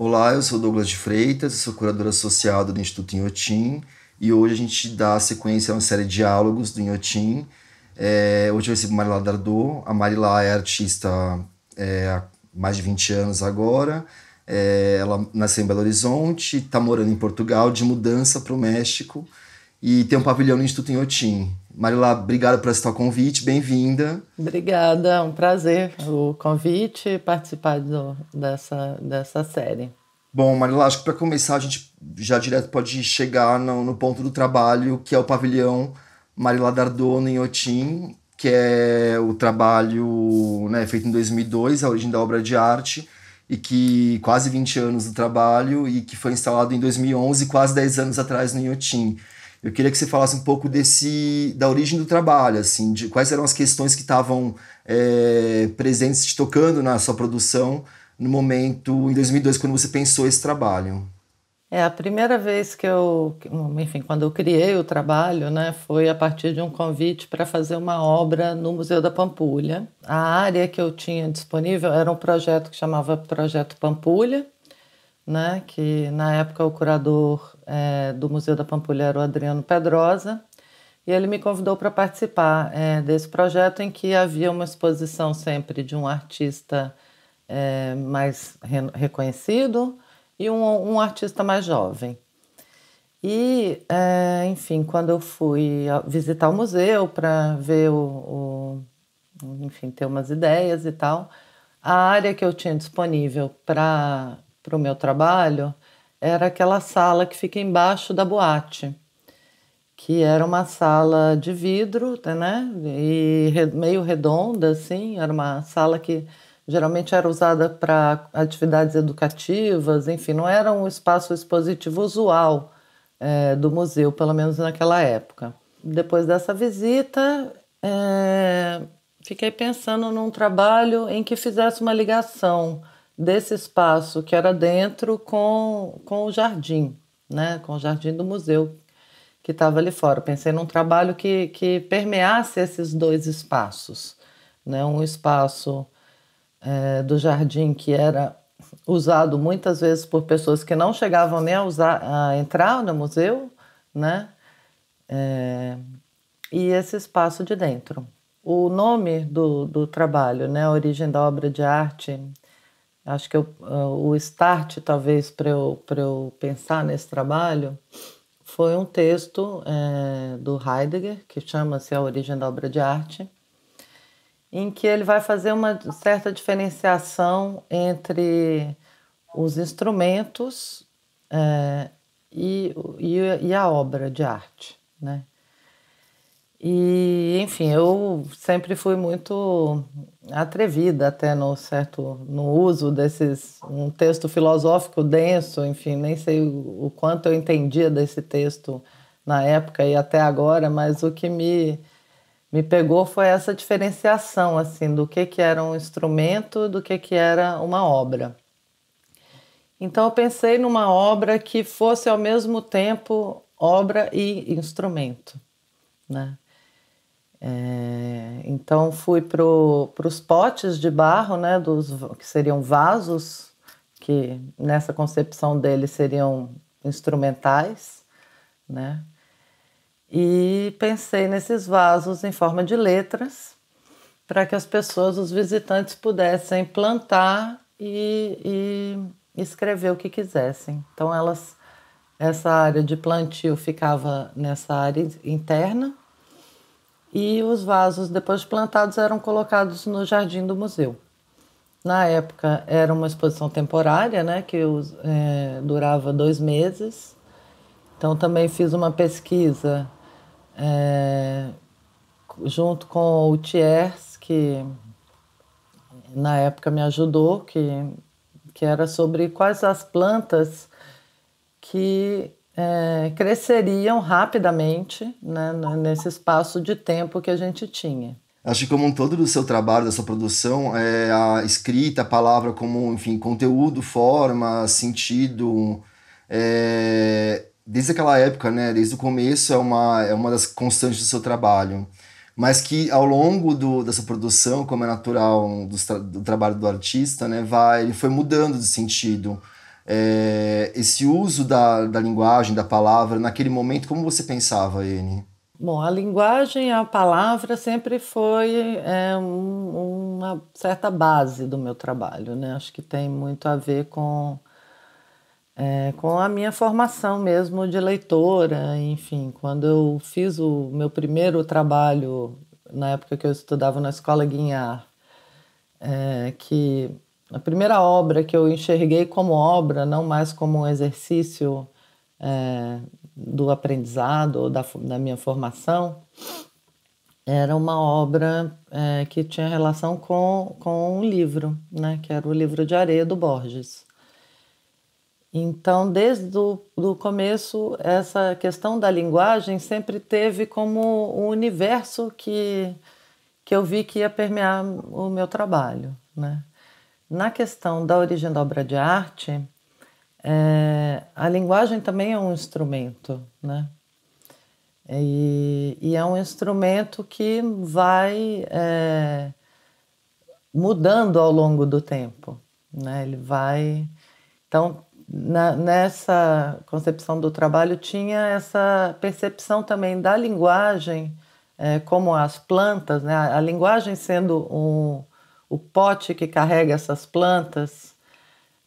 Olá, eu sou Douglas de Freitas, sou curador associado do Instituto Inhotim e hoje a gente dá sequência a uma série de diálogos do Inhotim. É, hoje eu recebo Marilá Dardot. A Marilá é artista é, há mais de 20 anos agora. É, ela nasceu em Belo Horizonte, está morando em Portugal, de mudança para o México e tem um pavilhão no Instituto Inhotim. Marilá, obrigado por aceitar o convite, bem-vinda. Obrigada, é um prazer o convite e participar do, dessa, dessa série. Bom, Marilá, acho que para começar a gente já direto pode chegar no, no ponto do trabalho, que é o pavilhão Marilá Dardona em Otim, que é o trabalho né, feito em 2002, a origem da obra de arte, e que quase 20 anos do trabalho, e que foi instalado em 2011, quase 10 anos atrás no Inhotim. Eu queria que você falasse um pouco desse da origem do trabalho, assim, de quais eram as questões que estavam é, presentes te tocando na sua produção no momento em 2002 quando você pensou esse trabalho. É a primeira vez que eu, enfim, quando eu criei o trabalho, né, foi a partir de um convite para fazer uma obra no Museu da Pampulha. A área que eu tinha disponível era um projeto que chamava Projeto Pampulha, né, que na época o curador é, do Museu da Pampulha era o Adriano Pedrosa, e ele me convidou para participar é, desse projeto em que havia uma exposição sempre de um artista é, mais re reconhecido e um, um, artista mais jovem. E, é, enfim, quando eu fui visitar o museu para ver o, o, enfim, ter umas ideias e tal, a área que eu tinha disponível para para o meu trabalho era aquela sala que fica embaixo da boate, que era uma sala de vidro, tá, né? E meio redonda, assim, era uma sala que geralmente era usada para atividades educativas, enfim, não era um espaço expositivo usual é, do museu, pelo menos naquela época. Depois dessa visita, é, fiquei pensando num trabalho em que fizesse uma ligação desse espaço que era dentro com, com o jardim, né? com o jardim do museu que estava ali fora. Pensei num trabalho que, que permeasse esses dois espaços. Né? Um espaço é, do jardim que era usado muitas vezes por pessoas que não chegavam nem a, usar, a entrar no museu, né? É, e esse espaço de dentro. O nome do, do trabalho, né? a origem da obra de arte Acho que eu, ah, o start, talvez, para eu, eu pensar nesse trabalho foi um texto é, do Heidegger, que chama-se A Origem da Obra de Arte, em que ele vai fazer uma certa diferenciação entre os instrumentos é, e, e, e, a obra de arte, né? E, enfim, eu sempre fui muito atrevida até no certo no uso desses um texto filosófico denso, enfim, nem sei o, quanto eu entendia desse texto na época e até agora, mas o que me me pegou foi essa diferenciação assim do que que era um instrumento, do que que era uma obra. Então eu pensei numa obra que fosse ao mesmo tempo obra e instrumento, né? É, então fui para os potes de barro, né, dos, que seriam vasos, que nessa concepção deles seriam instrumentais, né? E pensei nesses vasos em forma de letras para que as pessoas, os visitantes, pudessem plantar e, e escrever o que quisessem. Então elas, essa área de plantio ficava nessa área interna e os vasos, depois plantados, eram colocados no jardim do museu. Na época era uma exposição temporária, né, que é, durava dois meses. Então também fiz uma pesquisa é, junto com o Thiers, que na época me ajudou, que, que era sobre quais as plantas que é, cresceriam rapidamente né, né, nesse espaço de tempo que a gente tinha. Acho que como um todo do seu trabalho, da sua produção, é a escrita, a palavra como, enfim, conteúdo, forma, sentido, é, desde aquela época, né, desde o começo, é uma, é uma das constantes do seu trabalho. Mas que ao longo do, dessa produção, como é natural do, do trabalho do artista, né, vai, ele foi mudando de sentido é, esse uso da, da linguagem, da palavra, naquele momento, como você pensava, Anne? Bom, a linguagem, a palavra sempre foi é, um, uma certa base do meu trabalho, né? Acho que tem muito a ver com, é, com a minha formação mesmo de leitora, enfim. Quando eu fiz o meu primeiro trabalho, na época que eu estudava na Escola Guinhar, é, que a primeira obra que eu enxerguei como obra, não mais como um exercício é, do aprendizado ou da, da, minha formação, era uma obra é, que tinha relação com, com um livro, né, que era o livro de areia do Borges. Então, desde o do começo, essa questão da linguagem sempre teve como um universo que, que eu vi que ia permear o meu trabalho. Né? Na questão da origem da obra de arte, é, a linguagem também é um instrumento, né? E, e é um instrumento que vai é, mudando ao longo do tempo, né? Ele vai. Então, na, nessa concepção do trabalho tinha essa percepção também da linguagem é, como as plantas, né? A, a linguagem sendo um o pote que carrega essas plantas,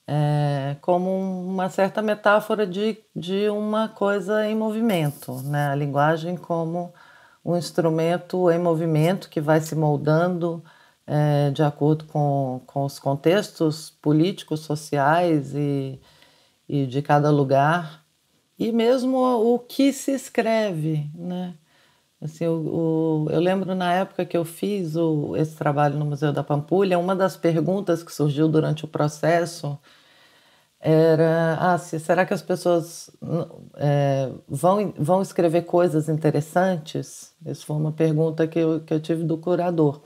é, como uma certa metáfora de, de uma coisa em movimento, né? a linguagem como um instrumento em movimento que vai se moldando é, de acordo com, com os contextos políticos, sociais e, e de cada lugar, e mesmo o que se escreve. Né? Assim, o, o, eu lembro na época que eu fiz o, esse trabalho no Museu da Pampulha, uma das perguntas que surgiu durante o processo era: ah, se, será que as pessoas é, vão, vão escrever coisas interessantes? Essa foi uma pergunta que eu, que eu tive do curador.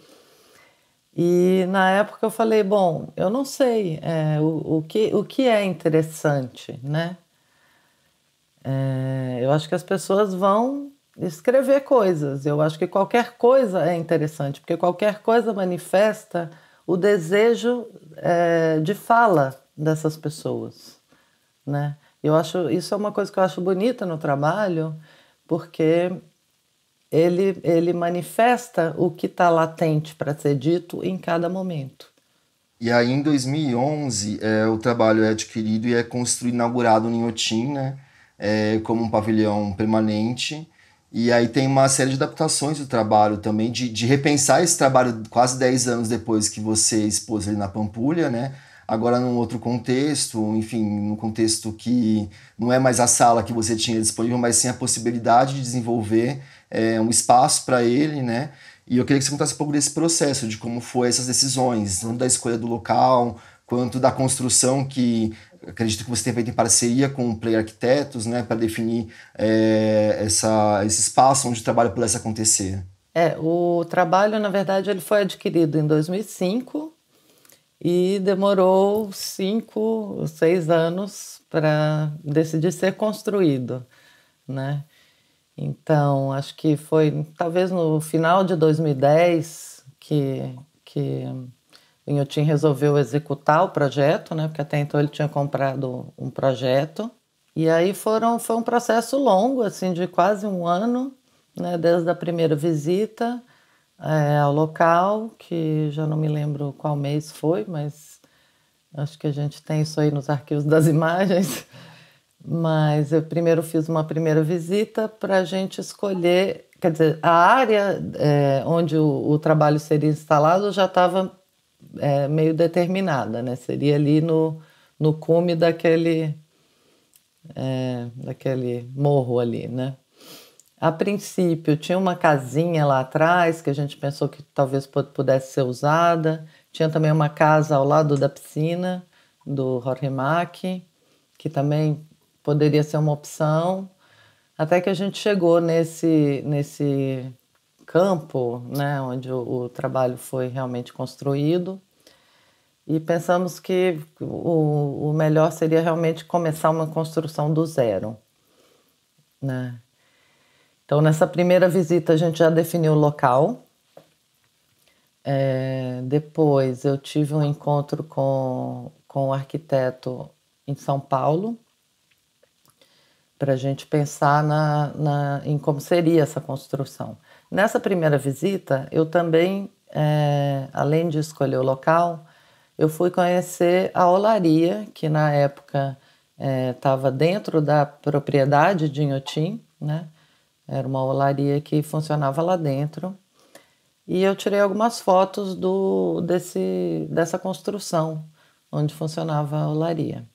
E na época eu falei: bom, eu não sei é, o, o, que, o que é interessante, né? É, eu acho que as pessoas vão escrever coisas. Eu acho que qualquer coisa é interessante, porque qualquer coisa manifesta o desejo é, de fala dessas pessoas, né? Eu acho isso é uma coisa que eu acho bonita no trabalho, porque ele ele manifesta o que está latente para ser dito em cada momento. E aí em 2011 é, o trabalho é adquirido e é construído inaugurado no Inhotim, né? É, como um pavilhão permanente e aí tem uma série de adaptações do trabalho também, de, de repensar esse trabalho quase 10 anos depois que você expôs ele na Pampulha, né? Agora num outro contexto, enfim, num contexto que não é mais a sala que você tinha disponível, mas sim a possibilidade de desenvolver é, um espaço para ele, né? E eu queria que você contasse um pouco desse processo, de como foi essas decisões, tanto da escolha do local, quanto da construção que acredito que você tem feito em parceria com o Play Arquitetos, né, para definir é, essa, esse espaço onde o trabalho pudesse acontecer. É, o trabalho, na verdade, ele foi adquirido em 2005 e demorou cinco, seis anos para decidir ser construído, né? Então, acho que foi talvez no final de 2010 que, que o Inhotim resolveu executar o projeto, né? Porque até então ele tinha comprado um projeto. E aí foram, foi um processo longo, assim, de quase um ano, né? Desde a primeira visita é, ao local, que já não me lembro qual mês foi, mas acho que a gente tem isso aí nos arquivos das imagens. Mas eu primeiro fiz uma primeira visita para a gente escolher, quer dizer, a área é, onde o, o trabalho seria instalado já estava é, meio determinada, né? Seria ali no, no cume daquele, é, daquele morro ali, né? A princípio, tinha uma casinha lá atrás que a gente pensou que talvez pudesse ser usada. Tinha também uma casa ao lado da piscina do Jorge Mack, que também poderia ser uma opção. Até que a gente chegou nesse, nesse campo, né, onde o, o trabalho foi realmente construído, e pensamos que o, o melhor seria realmente começar uma construção do zero. Né? Então, nessa primeira visita, a gente já definiu o local. É, depois, eu tive um encontro com, com o um arquiteto em São Paulo para a gente pensar na, na, em como seria essa construção. Nessa primeira visita, eu também, é, além de escolher o local, eu fui conhecer a olaria, que na época estava é, dentro da propriedade de Inhotim, né? Era uma olaria que funcionava lá dentro. E eu tirei algumas fotos do, desse, dessa construção onde funcionava a olaria.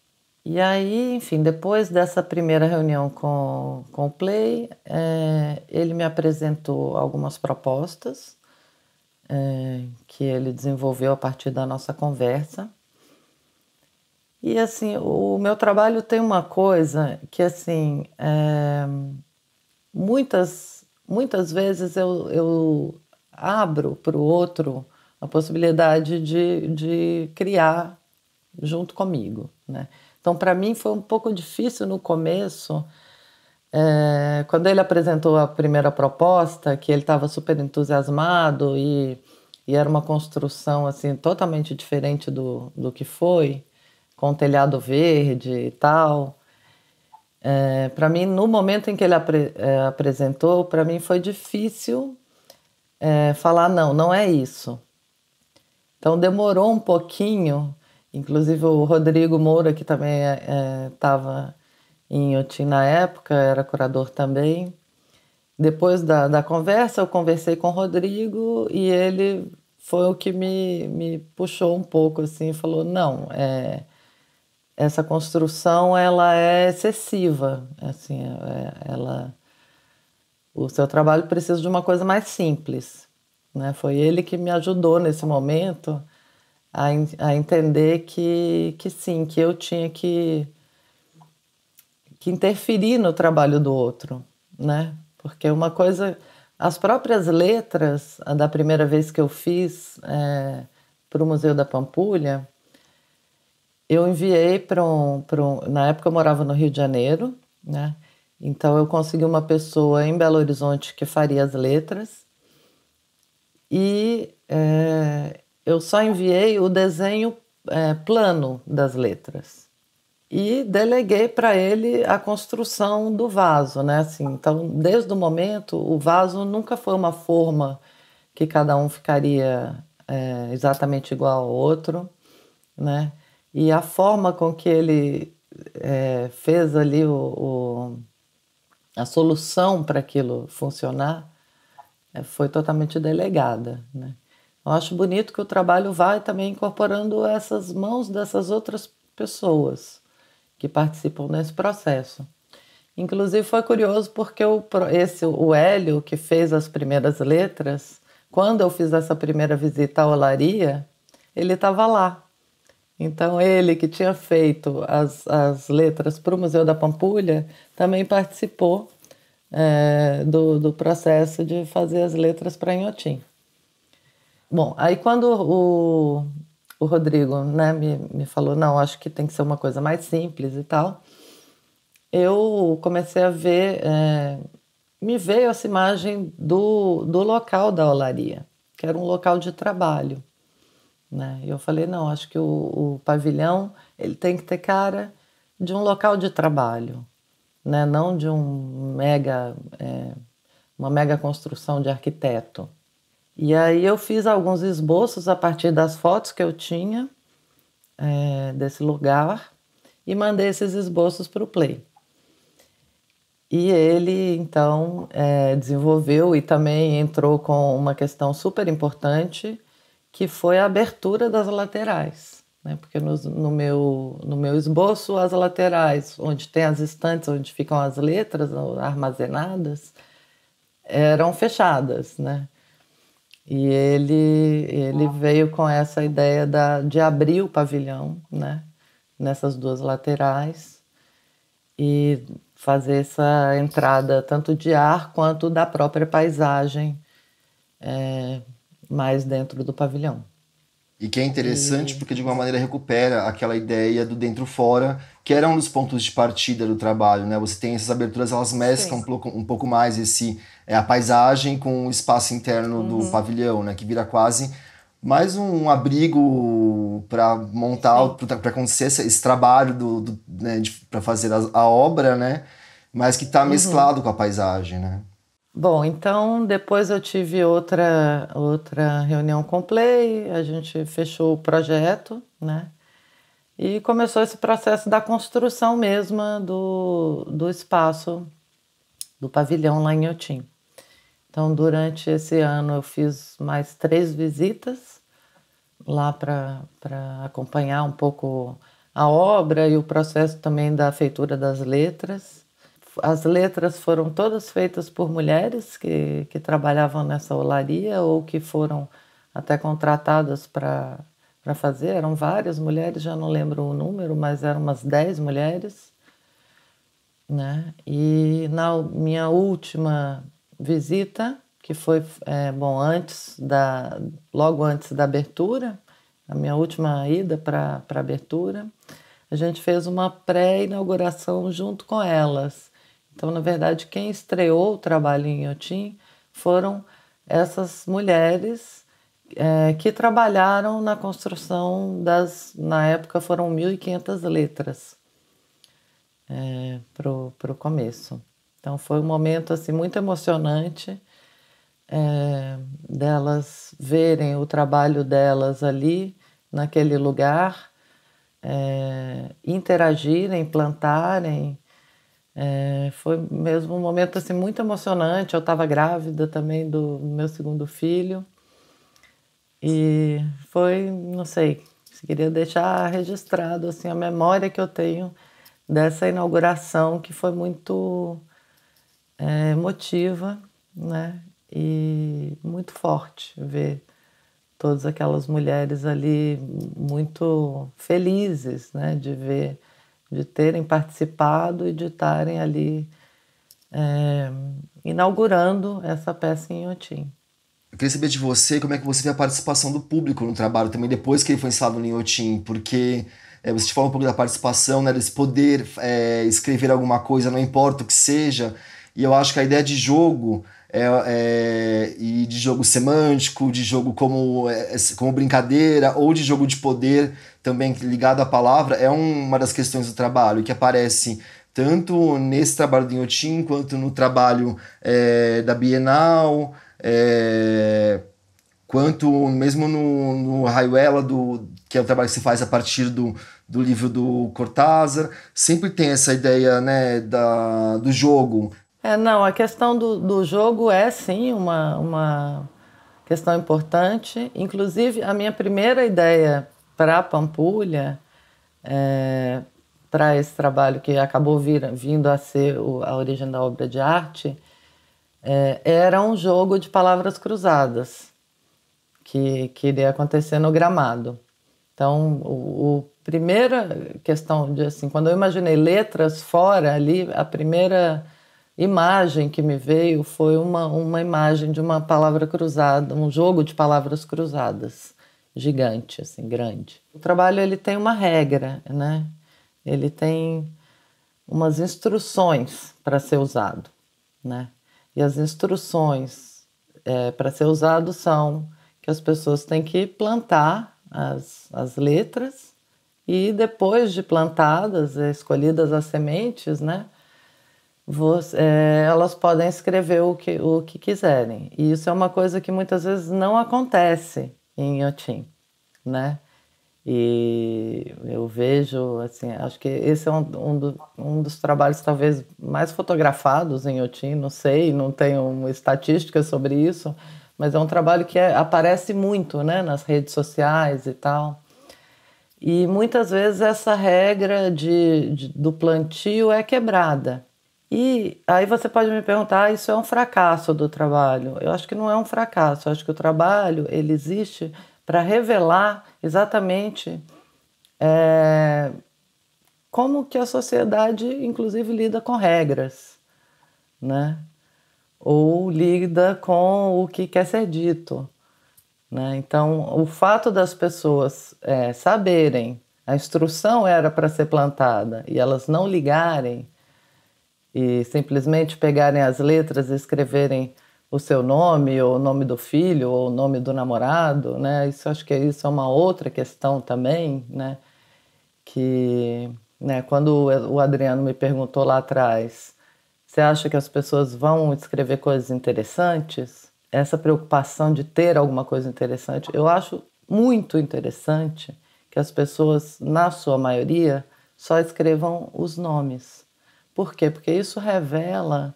E aí, enfim, depois dessa primeira reunião com, com o Play, é, ele me apresentou algumas propostas é, que ele desenvolveu a partir da nossa conversa. E assim, o meu trabalho tem uma coisa que assim, é, muitas, muitas vezes eu, eu abro para o outro a possibilidade de, de criar junto comigo, né? Então, para mim foi um pouco difícil no começo é, quando ele apresentou a primeira proposta, que ele estava super entusiasmado e, e, era uma construção assim totalmente diferente do, do que foi, com telhado verde e tal. É, para mim, no momento em que ele apre, é, apresentou, para mim foi difícil é, falar não, não é isso. Então demorou um pouquinho. Inclusive o Rodrigo Moura, que também estava é, é, em Inhotim na época, era curador também. Depois da, da conversa, eu conversei com o Rodrigo e ele foi o que me, me puxou um pouco, assim, falou, não, é, essa construção, ela é excessiva, assim, é, ela... O seu trabalho precisa de uma coisa mais simples, né? Foi ele que me ajudou nesse momento a, a entender que, que sim, que eu tinha que que interferir no trabalho do outro, né? Porque uma coisa, as próprias letras da primeira vez que eu fiz é, para o Museu da Pampulha, eu enviei para um, um. Na época eu morava no Rio de Janeiro, né? Então eu consegui uma pessoa em Belo Horizonte que faria as letras. E é, eu só enviei o desenho é, plano das letras e deleguei para ele a construção do vaso, né? Assim, então, desde o momento, o vaso nunca foi uma forma que cada um ficaria é, exatamente igual ao outro, né? E a forma com que ele é, fez ali o, o a solução para aquilo funcionar é, foi totalmente delegada, né? Eu acho bonito que o trabalho vai também incorporando essas mãos dessas outras pessoas que participam nesse processo. Inclusive foi curioso porque o, esse, o Hélio, que fez as primeiras letras, quando eu fiz essa primeira visita à olaria, ele estava lá. Então ele, que tinha feito as, as letras para o Museu da Pampulha, também participou é, do, do processo de fazer as letras para Inhotim. Bom, aí quando o, o Rodrigo né, me, me falou, não, acho que tem que ser uma coisa mais simples e tal, eu comecei a ver, é, me veio essa imagem do, do local da olaria, que era um local de trabalho. Né? E eu falei, não, acho que o, o pavilhão ele tem que ter cara de um local de trabalho, né? não de um mega, é, uma mega construção de arquiteto. E aí eu fiz alguns esboços a partir das fotos que eu tinha é, desse lugar e mandei esses esboços para o Play. E ele então é, desenvolveu e também entrou com uma questão super importante que foi a abertura das laterais. Né? Porque no, no, meu, no meu esboço, as laterais, onde tem as estantes, onde ficam as letras armazenadas, eram fechadas, né? E ele, ele veio com essa ideia da, de abrir o pavilhão, né? Nessas duas laterais e fazer essa entrada tanto de ar quanto da própria paisagem é, mais dentro do pavilhão. E que é interessante e... Hum. porque, de alguma maneira, recupera aquela ideia do dentro-fora, que era um dos pontos de partida do trabalho, né? Você tem essas aberturas, elas mesclam um pouco, um pouco mais esse, é, a paisagem com o espaço interno uhum. do pavilhão, né? Que vira quase mais um abrigo para montar, para acontecer esse, esse, trabalho do, do né, para fazer a, a, obra, né? Mas que está uhum. mesclado uhum. com a paisagem, né? Bom, então depois eu tive outra, outra reunião com o Play, a gente fechou o projeto, né? E começou esse processo da construção mesma do, do espaço, do pavilhão lá em Otim. Então, durante esse ano, eu fiz mais três visitas lá para acompanhar um pouco a obra e o processo também da feitura das letras as letras foram todas feitas por mulheres que, que trabalhavam nessa olaria ou que foram até contratadas para fazer. Eram várias mulheres, já não lembro o número, mas eram umas 10 mulheres. Né? E na minha última visita, que foi é, bom antes da, logo antes da abertura, a minha última ida para a abertura, a gente fez uma pré-inauguração junto com elas. Então, na verdade, quem estreou o trabalho em Inhotim foram essas mulheres é, que trabalharam na construção das, na época foram 1.500 letras é, para o começo. Então foi um momento assim muito emocionante é, delas verem o trabalho delas ali naquele lugar, é, interagirem, plantarem, é, foi mesmo um momento assim muito emocionante. Eu estava grávida também do meu segundo filho e foi, não sei, queria deixar registrado assim a memória que eu tenho dessa inauguração que foi muito é, emotiva, né? E muito forte ver todas aquelas mulheres ali muito felizes, né? De ver de terem participado e de estarem ali é, inaugurando essa peça em Inhotim. Eu queria saber de você como é que você vê a participação do público no trabalho também depois que ele foi instalado no Inhotim, porque é, você te fala um pouco da participação, né, desse poder é, escrever alguma coisa, não importa o que seja, e eu acho que a ideia de jogo é, é, e de jogo semântico, de jogo como, é, como brincadeira ou de jogo de poder também ligado à palavra, é uma das questões do trabalho que aparece tanto nesse trabalho do Inhotim quanto no trabalho é, da Bienal, é, quanto mesmo no, no Raiuela, do, que é o trabalho que se faz a partir do, do livro do Cortázar, sempre tem essa ideia né, da, do jogo. É, não, a questão do, do jogo é sim uma, uma questão importante. Inclusive, a minha primeira ideia para Pampulha, é, para esse trabalho que acabou vir, vindo a ser o, a origem da obra de arte, é, era um jogo de palavras cruzadas que, que iria acontecer no gramado. Então, o, primeira questão de assim, quando eu imaginei letras fora ali, a primeira imagem que me veio foi uma, uma imagem de uma palavra cruzada, um jogo de palavras cruzadas gigante, assim, grande. O trabalho ele tem uma regra, né? Ele tem umas instruções para ser usado, né? E as instruções é, para ser usado são que as pessoas têm que plantar as, as letras e depois de plantadas, é, escolhidas as sementes, né? Você, é, elas podem escrever o que, o que quiserem. E isso é uma coisa que muitas vezes não acontece em Inhotim, né? E eu vejo, assim, acho que esse é um, um, do, um dos trabalhos talvez mais fotografados em Inhotim, não sei, não tenho estatísticas sobre isso, mas é um trabalho que é, aparece muito, né, nas redes sociais e tal. E muitas vezes essa regra de, de do plantio é quebrada. E aí você pode me perguntar, ah, isso é um fracasso do trabalho? Eu acho que não é um fracasso. Eu acho que o trabalho ele existe para revelar exatamente é, como que a sociedade, inclusive, lida com regras, né? Ou lida com o que quer ser dito, né? Então, o fato das pessoas é, saberem a instrução era para ser plantada e elas não ligarem e simplesmente pegarem as letras e escreverem o seu nome, ou o nome do filho, ou o nome do namorado, né? Isso acho que isso é uma outra questão também, né? Que, né, quando o Adriano me perguntou lá atrás, você acha que as pessoas vão escrever coisas interessantes? Essa preocupação de ter alguma coisa interessante, eu acho muito interessante que as pessoas, na sua maioria, só escrevam os nomes. Por quê? Porque isso revela.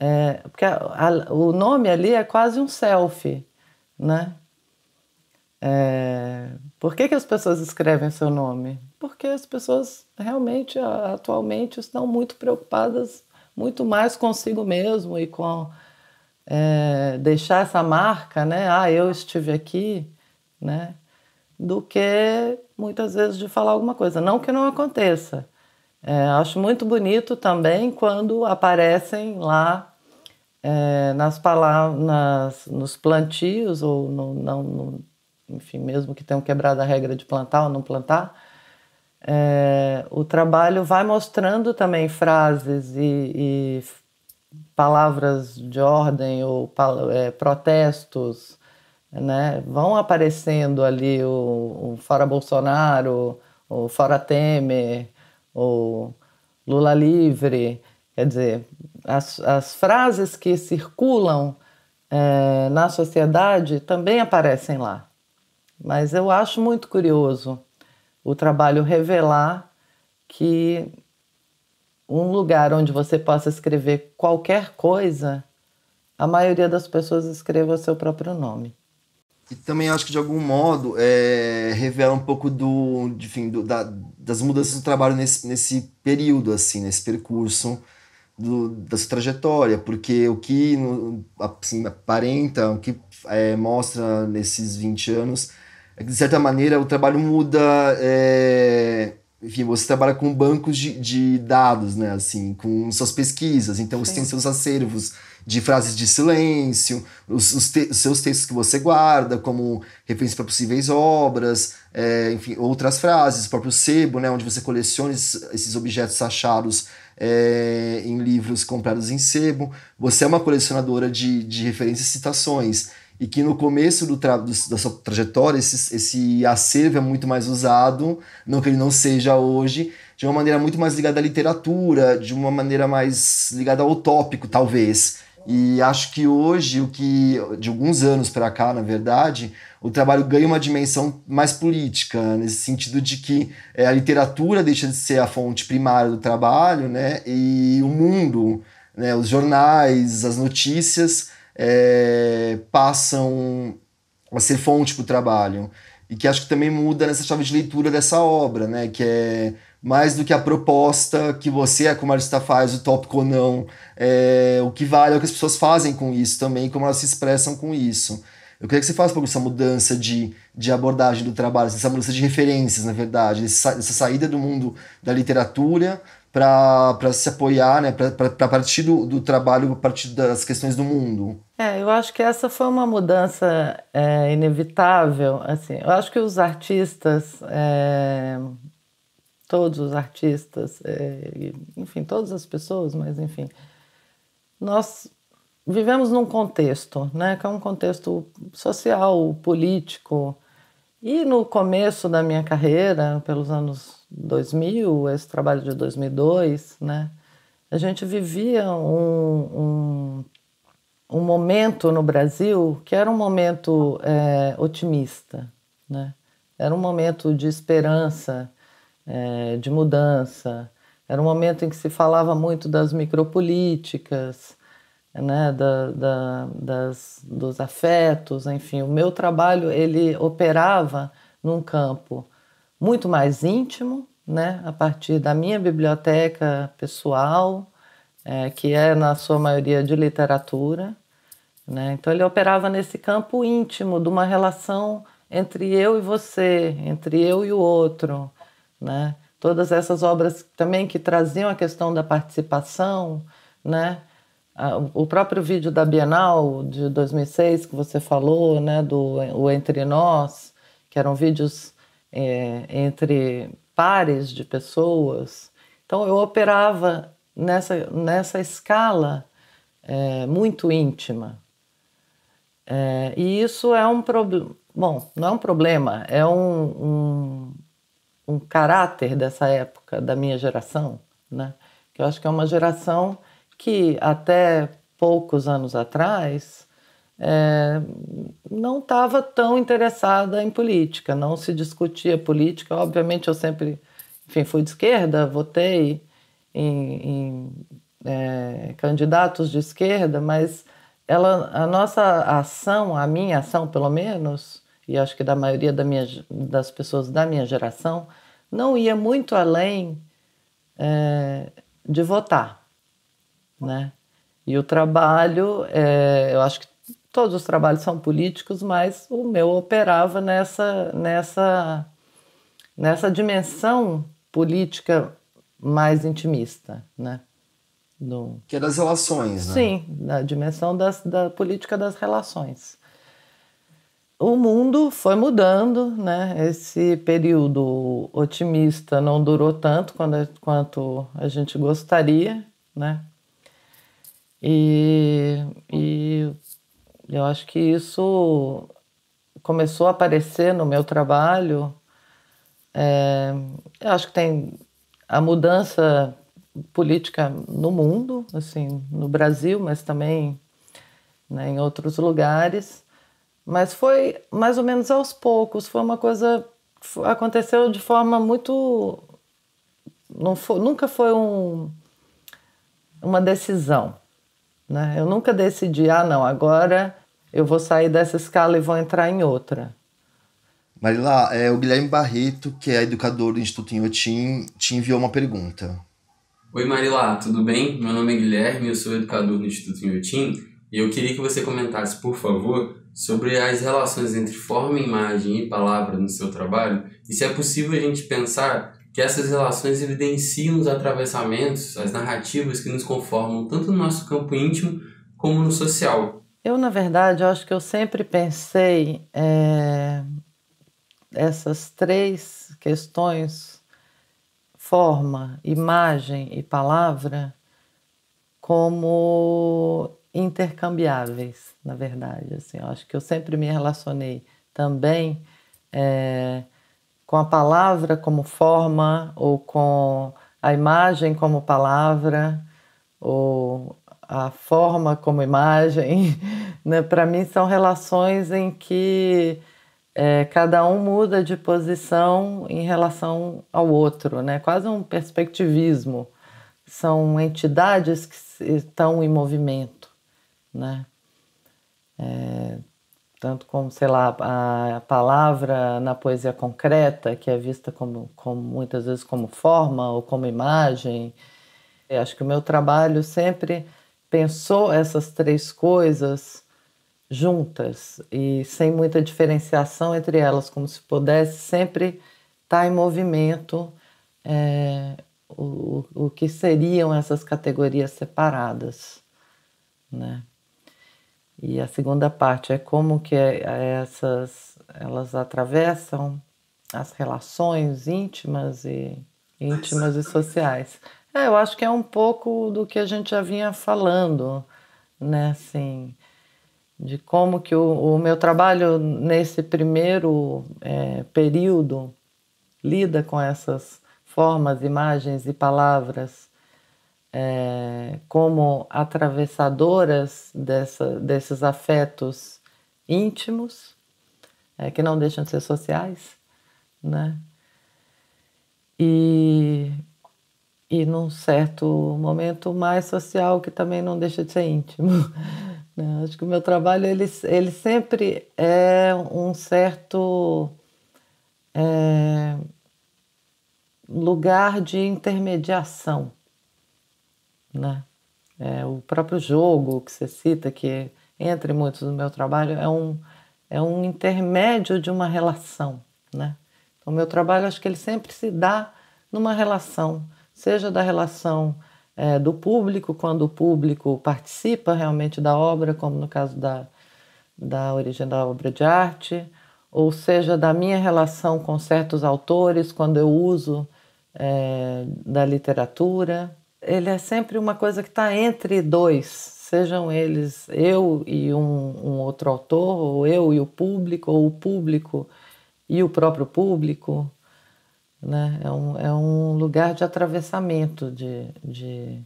É, porque a, a, o nome ali é quase um selfie, né? É, por que, que as pessoas escrevem seu nome? Porque as pessoas realmente, atualmente, estão muito preocupadas, muito mais consigo mesmo e com é, deixar essa marca, né? Ah, eu estive aqui, né? Do que muitas vezes de falar alguma coisa. Não que não aconteça, é, acho muito bonito também quando aparecem lá é, nas palavras, nos plantios, ou no, não, no, enfim, mesmo que tenham quebrado a regra de plantar ou não plantar, é, o trabalho vai mostrando também frases e, e palavras de ordem ou é, protestos, né? Vão aparecendo ali o, o fora Bolsonaro, o fora Temer, ou Lula livre, quer dizer, as, as frases que circulam é, na sociedade também aparecem lá. Mas eu acho muito curioso o trabalho revelar que um lugar onde você possa escrever qualquer coisa, a maioria das pessoas escreva o seu próprio nome. E também acho que de algum modo é, revela um pouco do, enfim, do, da, das mudanças do trabalho nesse, nesse período, assim, nesse percurso do, da sua trajetória, porque o que assim, aparenta, o que é, mostra nesses 20 anos, é que de certa maneira o trabalho muda. É, enfim, você trabalha com bancos de, de, dados, né? Assim, com suas pesquisas, então você tem seus acervos de frases de silêncio, os, os, te os seus textos que você guarda, como referência para possíveis obras, é, enfim, outras frases, o próprio sebo, né, onde você coleciona esses objetos achados é, em livros comprados em sebo. Você é uma colecionadora de, de referências e citações. E que no começo do, do da sua trajetória, esse, esse acervo é muito mais usado, não que ele não seja hoje, de uma maneira muito mais ligada à literatura, de uma maneira mais ligada ao tópico, talvez. E acho que hoje, o que de alguns anos para cá, na verdade, o trabalho ganha uma dimensão mais política, né? nesse sentido de que eh, a literatura deixa de ser a fonte primária do trabalho, né? E o mundo, né? os jornais, as notícias é, passam a ser fonte para o trabalho. E que acho que também muda nessa chave de leitura dessa obra, né? Que é mais do que a proposta que você, como artista, faz, o tópico ou não. É, o que vale é o que as pessoas fazem com isso também, como elas se expressam com isso. Eu queria que você falasse um pouco dessa mudança de, de abordagem do trabalho, assim, essa mudança de referências, na verdade, essa saída do mundo da literatura para se apoiar, né, para partir do, do, trabalho, a partir das questões do mundo. É, eu acho que essa foi uma mudança é, inevitável. Assim, eu acho que os artistas é, todos os artistas, é, enfim, todas as pessoas, mas enfim, nós vivemos num contexto, né, que é um contexto social, político. E no começo da minha carreira, pelos anos 2000, esse trabalho de 2002, né, a gente vivia um, um, um momento no Brasil que era um momento é, otimista, né? Era um momento de esperança, é, de mudança. Era um momento em que se falava muito das micropolíticas, né, da, da, das, dos afetos, enfim. O meu trabalho ele operava num campo muito mais íntimo, né, a partir da minha biblioteca pessoal, é, que é na sua maioria de literatura. Né? Então ele operava nesse campo íntimo de uma relação entre eu e você, entre eu e o outro né? Todas essas obras também que traziam a questão da participação, né? O próprio vídeo da Bienal de 2006 que você falou, né, do o Entre Nós, que eram vídeos é, entre pares de pessoas. Então eu operava nessa, nessa escala é, muito íntima. É, e isso é um problema. Bom, não é um problema, é um, um, um caráter dessa época, da minha geração, né? que eu acho que é uma geração que até poucos anos atrás é, não estava tão interessada em política, não se discutia política. Obviamente, eu sempre enfim, fui de esquerda, votei em, em é, candidatos de esquerda, mas ela, a nossa ação, a minha ação pelo menos, e acho que da maioria da minha, das pessoas da minha geração, não ia muito além é, de votar, né? E o trabalho, é, eu acho que todos os trabalhos são políticos, mas o meu operava nessa nessa nessa dimensão política mais intimista, né? Do... Que é das relações, né? Sim, da dimensão das, da política das relações o mundo foi mudando, né? Esse período otimista não durou tanto quando, quanto a gente gostaria, né? E, e eu acho que isso começou a aparecer no meu trabalho. É, eu acho que tem a mudança política no mundo, assim, no Brasil, mas também né, em outros lugares. Mas foi mais ou menos aos poucos, foi uma coisa aconteceu de forma muito não foi, nunca foi um, uma decisão, né? Eu nunca decidi, ah, não, agora eu vou sair dessa escala e vou entrar em outra. Marila, é, o Guilherme Barreto, que é educador do Instituto Inhotim, te enviou uma pergunta. Oi Marilá, tudo bem? Meu nome é Guilherme, eu sou educador do Instituto Inhotim e eu queria que você comentasse, por favor, sobre as relações entre forma, imagem e palavra no seu trabalho e se é possível a gente pensar que essas relações evidenciam os atravessamentos, as narrativas que nos conformam tanto no nosso campo íntimo como no social. Eu, na verdade, acho que eu sempre pensei é, essas três questões, forma, imagem e palavra, como intercambiáveis, na verdade. Assim, eu acho que eu sempre me relacionei também é, com a palavra como forma ou com a imagem como palavra ou a forma como imagem. Né? Para mim são relações em que é, cada um muda de posição em relação ao outro, né? quase um perspectivismo. São entidades que estão em movimento né? É, tanto como, sei lá, a, a palavra na poesia concreta, que é vista como, como muitas vezes como forma ou como imagem. Eu acho que o meu trabalho sempre pensou essas três coisas juntas e sem muita diferenciação entre elas, como se pudesse sempre estar tá em movimento é, o, o que seriam essas categorias separadas, né? E a segunda parte é como que é, é essas elas atravessam as relações íntimas e íntimas e sociais. É, eu acho que é um pouco do que a gente já vinha falando, né, assim, de como que o, o meu trabalho nesse primeiro é, período lida com essas formas, imagens e palavras é, como atravessadoras dessa, desses afetos íntimos, é, que não deixam de ser sociais, né? E, e num certo momento mais social, que também não deixa de ser íntimo. Né? Acho que o meu trabalho, ele, ele sempre é um certo... É, lugar de intermediação né? É, o próprio jogo que você cita, que entre muitos no meu trabalho, é um, é um intermédio de uma relação, né? Então, o meu trabalho, acho que ele sempre se dá numa relação, seja da relação é, do público, quando o público participa realmente da obra, como no caso da, da origem da obra de arte, ou seja, da minha relação com certos autores, quando eu uso é, da literatura, ele é sempre uma coisa que está entre dois, sejam eles eu e um, um, outro autor, ou eu e o público, ou o público e o próprio público. Né? É, um, é um lugar de atravessamento de, de,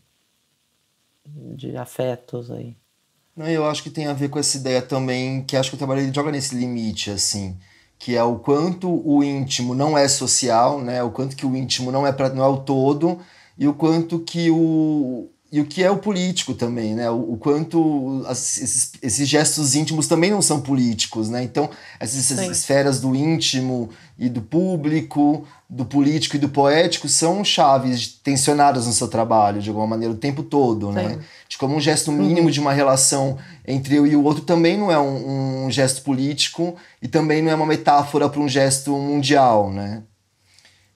de afetos aí. Eu acho que tem a ver com essa ideia também, que acho que o trabalho ele joga nesse limite, assim, que é o quanto o íntimo não é social, né? O quanto que o íntimo não é, pra, não é o todo, e o quanto que o e o que é o político também, né? O, o quanto as, esses, esses, gestos íntimos também não são políticos, né? Então, essas, essas esferas do íntimo e do público, do político e do poético são chaves tensionadas no seu trabalho, de alguma maneira, o tempo todo, né? Sim. né? De como um gesto mínimo uhum. de uma relação entre eu e o outro também não é um, um gesto político e também não é uma metáfora para um gesto mundial, né?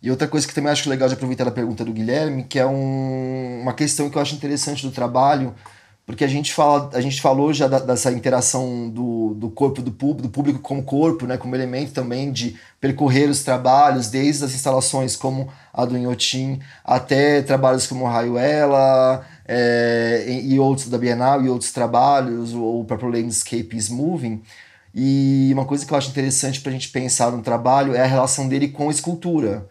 E outra coisa que também acho legal de aproveitar a pergunta do Guilherme, que é um, uma questão que eu acho interessante do trabalho, porque a gente, fala, a gente falou já da, dessa interação do, do corpo do público, do público com o corpo, né, como elemento também de percorrer os trabalhos, desde as instalações como a do Inhotim, até trabalhos como o é, e, e, outros da Bienal, e outros trabalhos, ou o próprio Landscape is Moving. E uma coisa que eu acho interessante para a gente pensar no trabalho é a relação dele com a escultura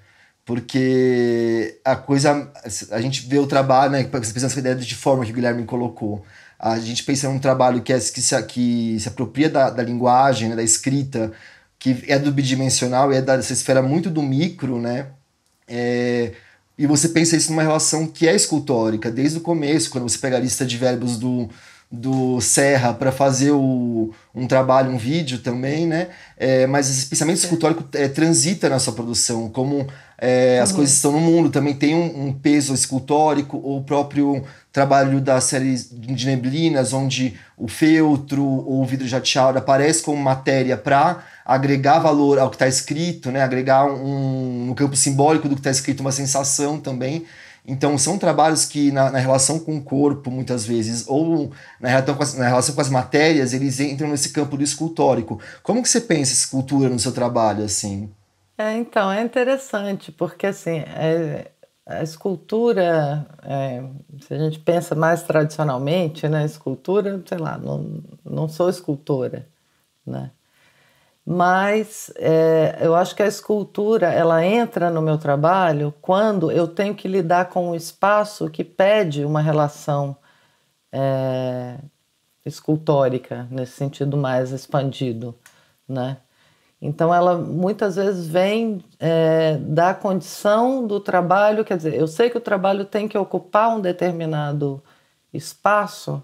porque a coisa. A gente vê o trabalho, né? você pensa nessa ideia de forma que o Guilherme colocou. A gente pensa num trabalho que, é, que, se, que se apropria da, da linguagem, né, da escrita, que é do bidimensional, é dessa esfera muito do micro, né? É, e você pensa isso numa relação que é escultórica, desde o começo, quando você pega a lista de verbos do, do Serra para fazer o, um trabalho, um vídeo também, né? É, mas esse pensamento escultórico é, transita na sua produção, como é, as uhum. coisas estão no mundo, também tem um, um peso escultórico, ou o próprio trabalho da série de neblinas, onde o feltro ou o vidro jateado aparece como matéria para agregar valor ao que está escrito, né? agregar um, no campo simbólico do que está escrito uma sensação também. Então, são trabalhos que, na, na, relação com o corpo, muitas vezes, ou na relação, na relação, com as matérias, eles entram nesse campo do escultórico. Como que você pensa escultura no seu trabalho, assim? É, então, é interessante, porque, assim, é, a escultura, é, se a gente pensa mais tradicionalmente, né, escultura, sei lá, não, não sou escultora, né? mas é, eu acho que a escultura ela entra no meu trabalho quando eu tenho que lidar com um espaço que pede uma relação é, escultórica nesse sentido mais expandido, né? Então ela muitas vezes vem é, da condição do trabalho, quer dizer, eu sei que o trabalho tem que ocupar um determinado espaço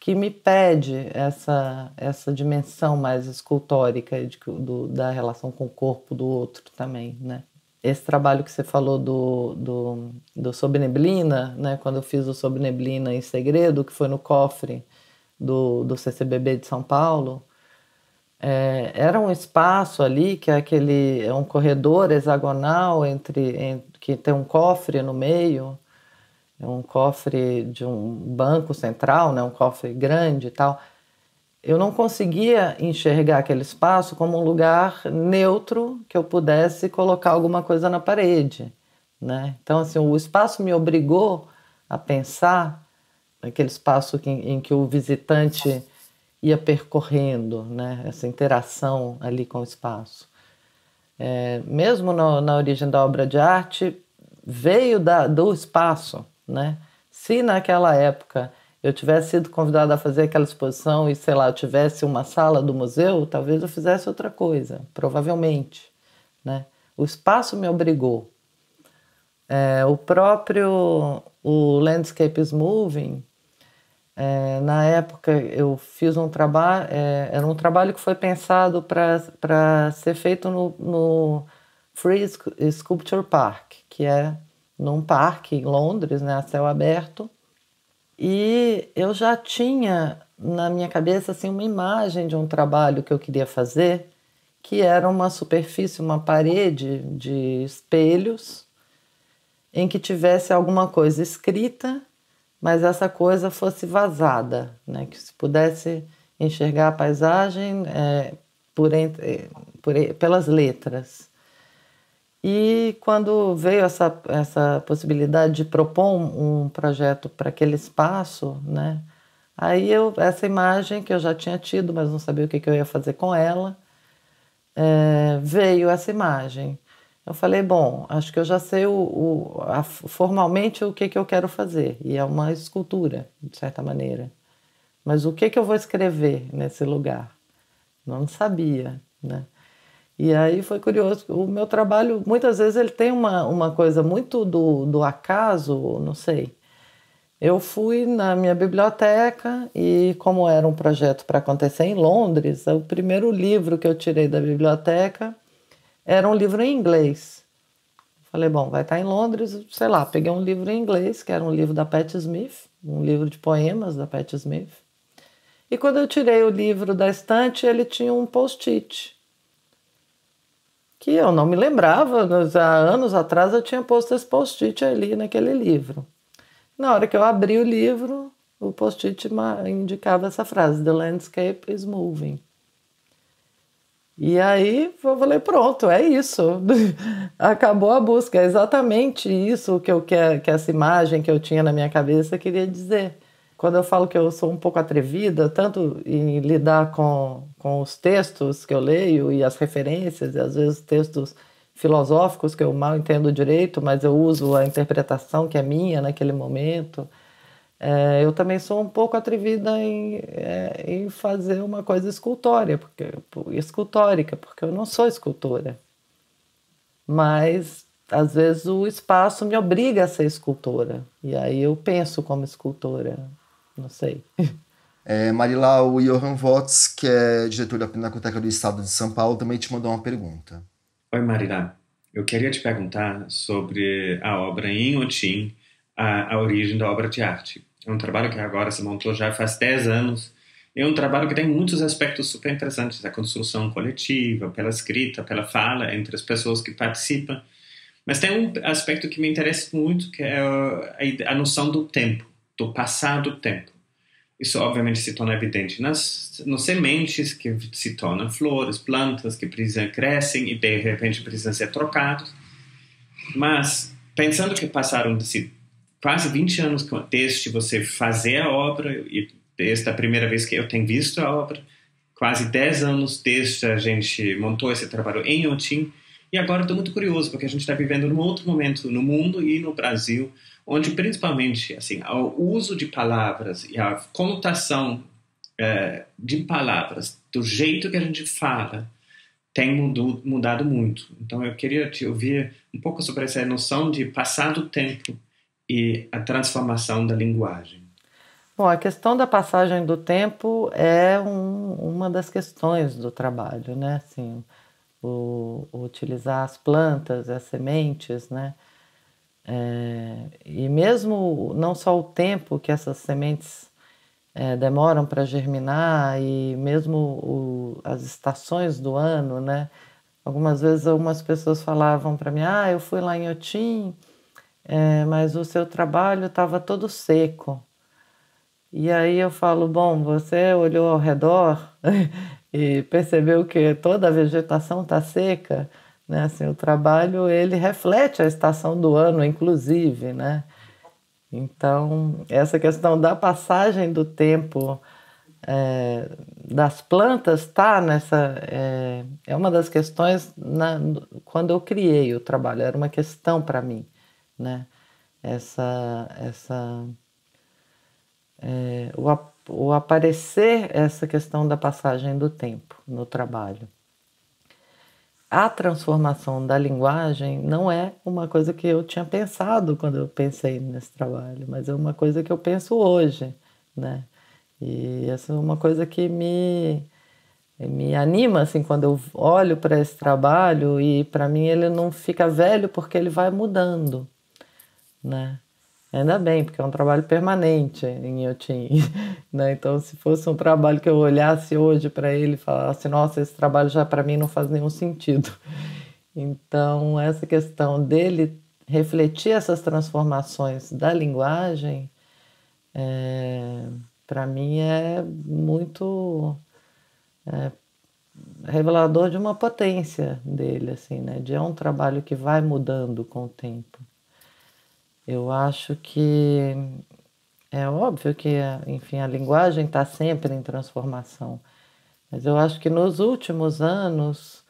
que me pede essa, essa dimensão mais escultórica de, do, da relação com o corpo do outro também, né? Esse trabalho que você falou do, do, do Sob Neblina, né? Quando eu fiz o Sob Neblina em Segredo, que foi no cofre do, do CCBB de São Paulo, é, era um espaço ali que é aquele é um corredor hexagonal entre, entre que tem um cofre no meio é um cofre de um banco central, né, um cofre grande e tal, eu não conseguia enxergar aquele espaço como um lugar neutro que eu pudesse colocar alguma coisa na parede. Né? Então, assim, o espaço me obrigou a pensar naquele espaço que, em que o visitante ia percorrendo, né? essa interação ali com o espaço. É, mesmo no, na origem da obra de arte, veio da, do espaço né? Se naquela época eu tivesse sido convidada a fazer aquela exposição e, sei lá, tivesse uma sala do museu, talvez eu fizesse outra coisa, provavelmente, né? O espaço me obrigou. É, o próprio o Landscape is Moving, é, na época eu fiz um trabalho, é, era um trabalho que foi pensado para ser feito no, no Free Sculpture Park, que é num parque em Londres, né, a céu aberto. E eu já tinha na minha cabeça assim uma imagem de um trabalho que eu queria fazer, que era uma superfície, uma parede de espelhos em que tivesse alguma coisa escrita, mas essa coisa fosse vazada, né, que se pudesse enxergar a paisagem é, por entre, por, pelas letras. E quando veio essa, essa possibilidade de propor um, projeto para aquele espaço, né? Aí eu, essa imagem que eu já tinha tido, mas não sabia o que, que eu ia fazer com ela, é, veio essa imagem. Eu falei, bom, acho que eu já sei o, o a, formalmente o que, que eu quero fazer. E é uma escultura, de certa maneira. Mas o que, que eu vou escrever nesse lugar? Não sabia, né? E aí foi curioso. O meu trabalho, muitas vezes, ele tem uma, uma coisa muito do, do acaso, não sei. Eu fui na minha biblioteca e, como era um projeto para acontecer em Londres, o primeiro livro que eu tirei da biblioteca era um livro em inglês. Falei, bom, vai estar tá em Londres, sei lá, peguei um livro em inglês, que era um livro da Pat Smith, um livro de poemas da Pat Smith. E quando eu tirei o livro da estante, ele tinha um post-it que eu não me lembrava, mas há anos atrás eu tinha posto esse post-it ali naquele livro. Na hora que eu abri o livro, o post-it indicava essa frase: The landscape is moving. E aí eu falei: pronto, é isso. Acabou a busca. É exatamente isso que, eu, que essa imagem que eu tinha na minha cabeça queria dizer quando eu falo que eu sou um pouco atrevida, tanto em lidar com, com os textos que eu leio e as referências, e às vezes textos filosóficos que eu mal entendo direito, mas eu uso a interpretação que é minha naquele momento. É, eu também sou um pouco atrevida em, é, em fazer uma coisa escultória, porque, escultórica, porque eu não sou escultora. Mas às vezes o espaço me obriga a ser escultora, e aí eu penso como escultora não sei. É, Marilá, o Johan Votz, que é diretor da Pinacoteca do Estado de São Paulo, também te mandou uma pergunta. Oi, Marilá. Eu queria te perguntar sobre a obra em Otim, a, a origem da obra de arte. É um trabalho que agora se montou já faz 10 anos. É um trabalho que tem muitos aspectos super interessantes, da construção coletiva, pela escrita, pela fala entre as pessoas que participam. Mas tem um aspecto que me interessa muito, que é a noção do tempo do passado tempo. Isso, obviamente, se torna evidente nas, nas sementes que se tornam flores, plantas que precisam, crescem e, de repente, precisam ser trocados. Mas, pensando que passaram quase 20 anos desde você fazer a obra, e desde a primeira vez que eu tenho visto a obra, quase 10 anos desde a gente montou esse trabalho em Otim, e agora estou muito curioso, porque a gente está vivendo num outro momento no mundo e no Brasil, onde principalmente assim o uso de palavras e a conotação é, de palavras do jeito que a gente fala tem mudou, mudado muito. Então eu queria te ouvir um pouco sobre essa noção de passar do tempo e a transformação da linguagem. Bom, a questão da passagem do tempo é um, uma das questões do trabalho, né? Assim, o, o utilizar as plantas, as sementes, né? É, e mesmo não só o tempo que essas sementes é, demoram para germinar e mesmo o, as estações do ano, né? Algumas vezes algumas pessoas falavam para mim, ah, eu fui lá em Otim, é, mas o seu trabalho estava todo seco. E aí eu falo, bom, você olhou ao redor e percebeu que toda a vegetação está seca, né? Assim, o trabalho ele reflete a estação do ano, inclusive, né? Então, essa questão da passagem do tempo é, das plantas tá nessa é, é uma das questões na, quando eu criei o trabalho era uma questão para mim, né? Essa essa é, o, o aparecer essa questão da passagem do tempo no trabalho a transformação da linguagem não é uma coisa que eu tinha pensado quando eu pensei nesse trabalho, mas é uma coisa que eu penso hoje, né? E essa é uma coisa que me me anima assim quando eu olho para esse trabalho e para mim ele não fica velho porque ele vai mudando, né? Ainda bem, porque é um trabalho permanente em Yotin. Né? Então, se fosse um trabalho que eu olhasse hoje para ele e falasse, nossa, esse trabalho já para mim não faz nenhum sentido. Então, essa questão dele refletir essas transformações da linguagem, é, para mim é muito é, revelador de uma potência dele, assim, né? De é um trabalho que vai mudando com o tempo. Eu acho que é óbvio que, enfim, a linguagem está sempre em transformação, mas eu acho que nos últimos anos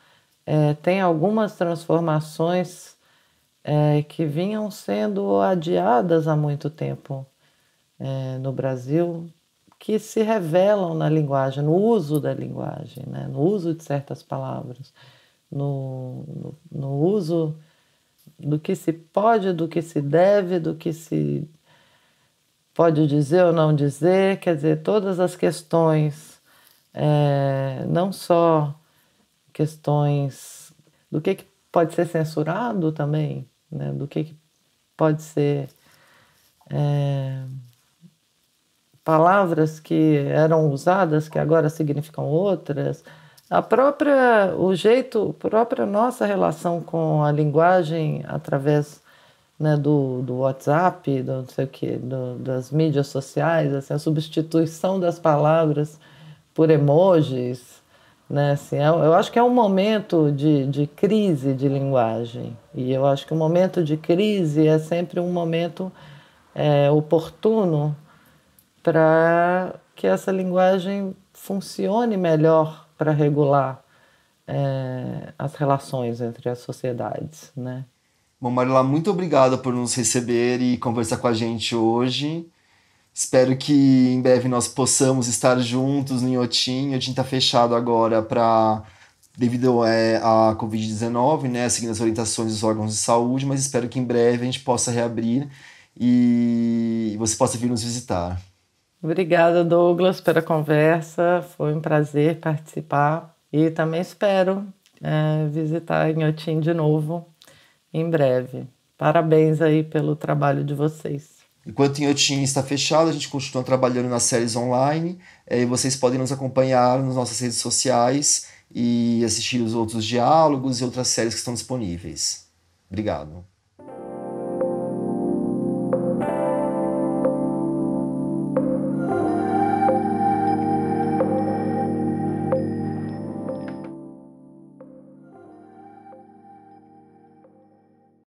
é, tem algumas transformações é, que vinham sendo adiadas há muito tempo é, no Brasil, que se revelam na linguagem, no uso da linguagem, né? no uso de certas palavras, no, no, no uso do que se pode, do que se deve, do que se pode dizer ou não dizer, quer dizer, todas as questões, é, não só questões do que, que pode ser censurado também, né, do que, que pode ser. É, palavras que eram usadas que agora significam outras, a própria, o jeito, a própria nossa relação com a linguagem através né, do, do WhatsApp, do não sei o que, das mídias sociais, assim, a substituição das palavras por emojis, né, assim, eu, é eu acho que é um momento de, de crise de linguagem e eu acho que o momento de crise é sempre um momento é, oportuno para que essa linguagem funcione melhor para regular é, as relações entre as sociedades, né? Bom, Marilá, muito obrigada por nos receber e conversar com a gente hoje. Espero que em breve nós possamos estar juntos no Inhotim. O Inhotim está fechado agora para devido é, à Covid-19, né, seguindo as orientações dos órgãos de saúde, mas espero que em breve a gente possa reabrir e você possa vir nos visitar. Obrigada, Douglas, pela conversa. Foi um prazer participar. E também espero é, visitar Inhotim de novo em breve. Parabéns aí pelo trabalho de vocês. Enquanto Inhotim está fechado, a gente continua trabalhando nas séries online. É, e vocês podem nos acompanhar nas nossas redes sociais e assistir os outros diálogos e outras séries que estão disponíveis. Obrigado.